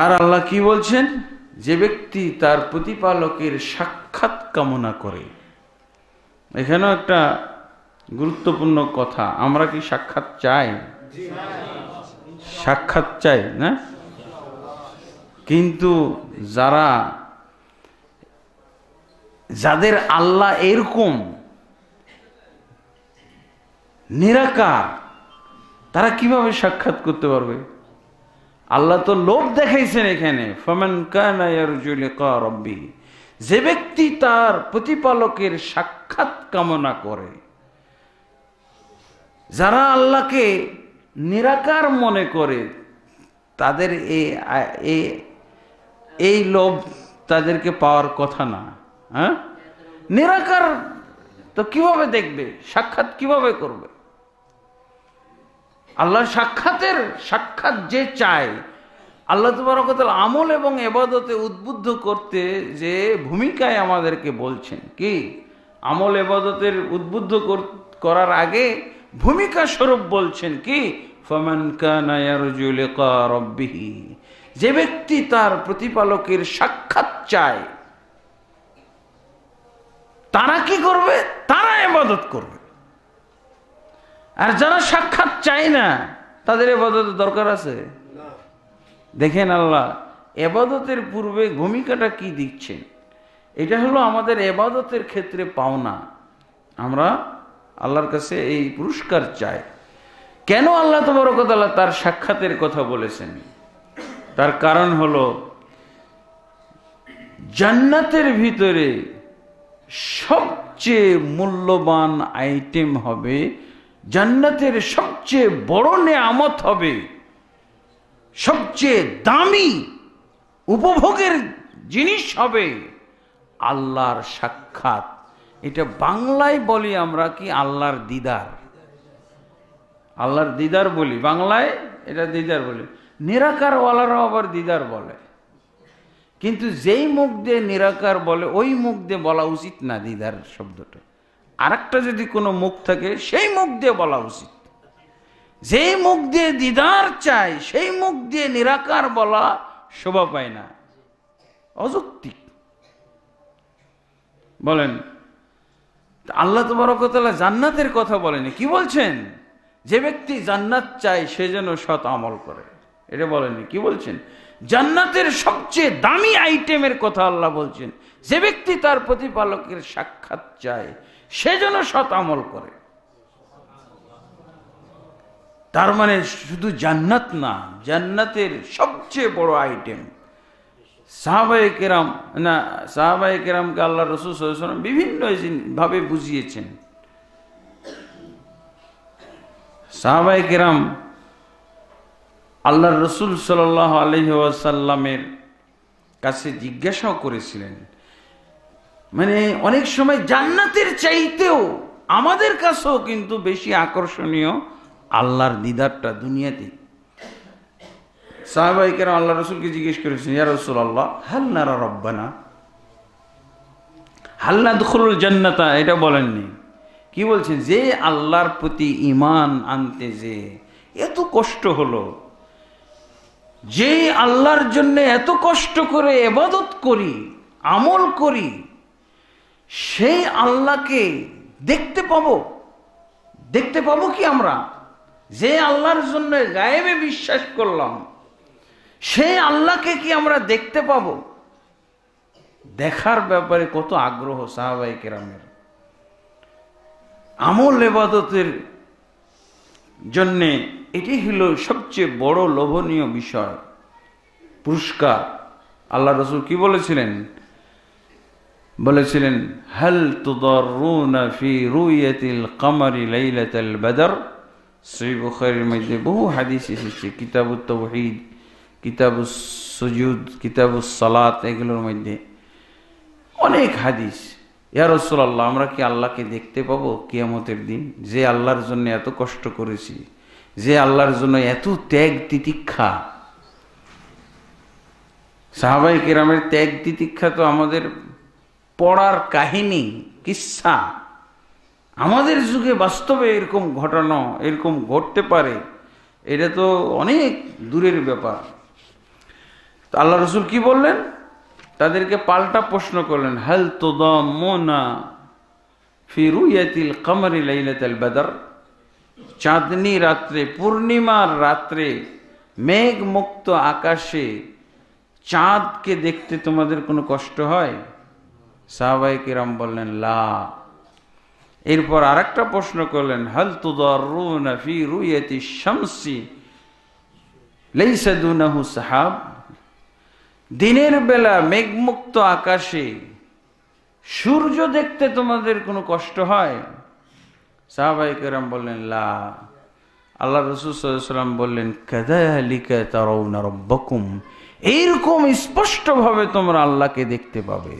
আর আল্লাহ কি বলছেন যে ব্যক্তি তার প্রতিপালকের সাক্ষাৎ কামনা করে এখানেও একটা গুরুত্বপূর্ণ কথা আমরা কি সাক্ষাৎ চাই সাক্ষাৎ চাই না কিন্তু যারা যাদের আল্লাহ এরকম নিরাকার তারা কিভাবে সাক্ষাৎ করতে পারবে আল্লাহ তো লোভ দেখাইছেন এখানে যে ব্যক্তি তার প্রতিপালকের সাক্ষাৎ কামনা করে যারা আল্লাহকে নিরাকার মনে করে তাদের এই এই লোভ তাদেরকে পাওয়ার কথা না হ্যাঁ নিরাকার তো কিভাবে দেখবে সাক্ষাৎ কিভাবে করবে আল্লাহ সাক্ষাতের সাক্ষাৎ যে চায় আল্লাহ তুবরকতাল আমল এবং এবাদতে উদ্বুদ্ধ করতে যে ভূমিকায় আমাদেরকে বলছেন কি আমল এবাদতের উদ্বুদ্ধ করার আগে ভূমিকা স্বরূপ বলছেন কি যে ব্যক্তি তার প্রতিপালকের সাক্ষাৎ চায় তারা কি করবে তারা এবাদত করবে আর যারা সাক্ষাৎ চায় না তাদের এবাদতের দরকার আছে দেখেন আল্লাহ এবাদতের পূর্বে ভূমিকাটা কি দিচ্ছেন এটা হলো আমাদের এবাদতের ক্ষেত্রে পাওনা আমরা আল্লাহর কাছে এই পুরস্কার চাই কেন আল্লাহ তবরকতাল্লাহ তার সাক্ষাতের কথা বলেছেন তার কারণ হল জান্নাতের ভিতরে সবচেয়ে মূল্যবান আইটেম হবে জান্নাতের সবচেয়ে বড় নেয়ামত হবে সবচেয়ে দামি উপভোগের জিনিস হবে আল্লাহর সাক্ষাৎ এটা বাংলায় বলি আমরা কি আল্লাহর দিদার আল্লাহর দিদার বলি বাংলায় এটা দিদার বলি নিরাকারওয়ালারাও আবার দিদার বলে কিন্তু যেই মুখ দিয়ে নিরাকার বলে ওই মুখ দিয়ে বলা উচিত না দিদার শব্দটা আরেকটা যদি কোনো মুখ থাকে সেই মুখ দিয়ে বলা উচিত যেই মুখ দিয়ে দিদার চায় সেই মুখ দিয়ে নিরাকার বলা শোভা পায় না অযৌক্তিক বলেন আল্লাহ তবরকতলা জান্নাতের কথা বলেনি কি বলছেন যে ব্যক্তি জান্নাত চায় সে যেন সৎ আমল করে এটা বলেনি কি বলছেন জান্নাতের সবচেয়ে দামি আইটেমের কথা আল্লাহ বলছেন যে ব্যক্তি তার প্রতিপালকের সাক্ষাৎ চায় সে যেন সৎ আমল করে তার মানে শুধু জান্নাত না জান্নাতের সবচেয়ে বড় আইটেম সাহাবাই কেরাম না সাহাবাই কেরামকে আল্লাহ রসুল সাল্লাম বিভিন্ন ভাবে বুঝিয়েছেন সাহাবাই কেরাম আল্লাহ রসুল সাল আলহ আসাল্লামের কাছে জিজ্ঞাসাও করেছিলেন মানে অনেক সময় জান্নাতের চাইতেও আমাদের কাছেও কিন্তু বেশি আকর্ষণীয় আল্লাহর দিদারটা দুনিয়াতে সাহাবাহিকের আল্লাহ রসুলকে জিজ্ঞেস করেছেন ইয়া রসুল আল্লাহ হাল্লারা রব্বানা হাল্লা দুখরুল জান্নাতা এটা বলেননি কি বলছেন যে আল্লাহর প্রতি ইমান আনতে যে এত কষ্ট হলো যে আল্লাহর জন্য এত কষ্ট করে এবাদত করি আমল করি সেই আল্লাহকে দেখতে পাব দেখতে পাবো কি আমরা যে আল্লাহর জন্য গায়েবে বিশ্বাস করলাম সেই আল্লাহকে কি আমরা দেখতে পাব দেখার ব্যাপারে কত আগ্রহ সাহাবাই কেরামের আমল এবাদতের জন্যে এটি হলো সবচেয়ে বড় লোভনীয় বিষয় পুরস্কার আল্লাহ রসুল কি বলেছিলেন বলেছিলেন হাল তুদর ফি কামারি মধ্যে বহু হাদিস এসেছে কিতাবুত তৌহিদ কিতাবুস সুজুদ কিতাবুস সালাত এগুলোর মধ্যে অনেক হাদিস ইয়া রসুল্লাহ আমরা কি আল্লাহকে দেখতে পাবো কিয়ামতের দিন যে আল্লাহর জন্য এত কষ্ট করেছি যে আল্লাহর জন্য এত ত্যাগ তিতিক্ষা সাহাবাই রামের ত্যাগ তিতিক্ষা তো আমাদের পড়ার কাহিনী কিসা আমাদের যুগে বাস্তবে এরকম ঘটানো এরকম ঘটতে পারে এটা তো অনেক দূরের ব্যাপার তো আল্লাহ রসুল কি বললেন তাদেরকে পাল্টা প্রশ্ন করলেন হেল হাল তোদমা ফিরুয়াতিল কামারি লাইলাতাল বেদার চাঁদনি রাত্রে পূর্ণিমার রাত্রে মেঘ মুক্ত আকাশে চাঁদকে দেখতে তোমাদের কোনো কষ্ট হয় সাহবাই কিরাম বললেন লা এরপর আর একটা প্রশ্ন করলেন হল তুদরুনাফি সাহাব দিনের বেলা মেঘমুক্ত আকাশে সূর্য দেখতে তোমাদের কোনো কষ্ট হয় সাহাবাই কেরাম বললেন লা আল্লাহ রসুল বললেন কাদা লিখে তার রব্বকুম এইরকম স্পষ্টভাবে তোমরা আল্লাহকে দেখতে পাবে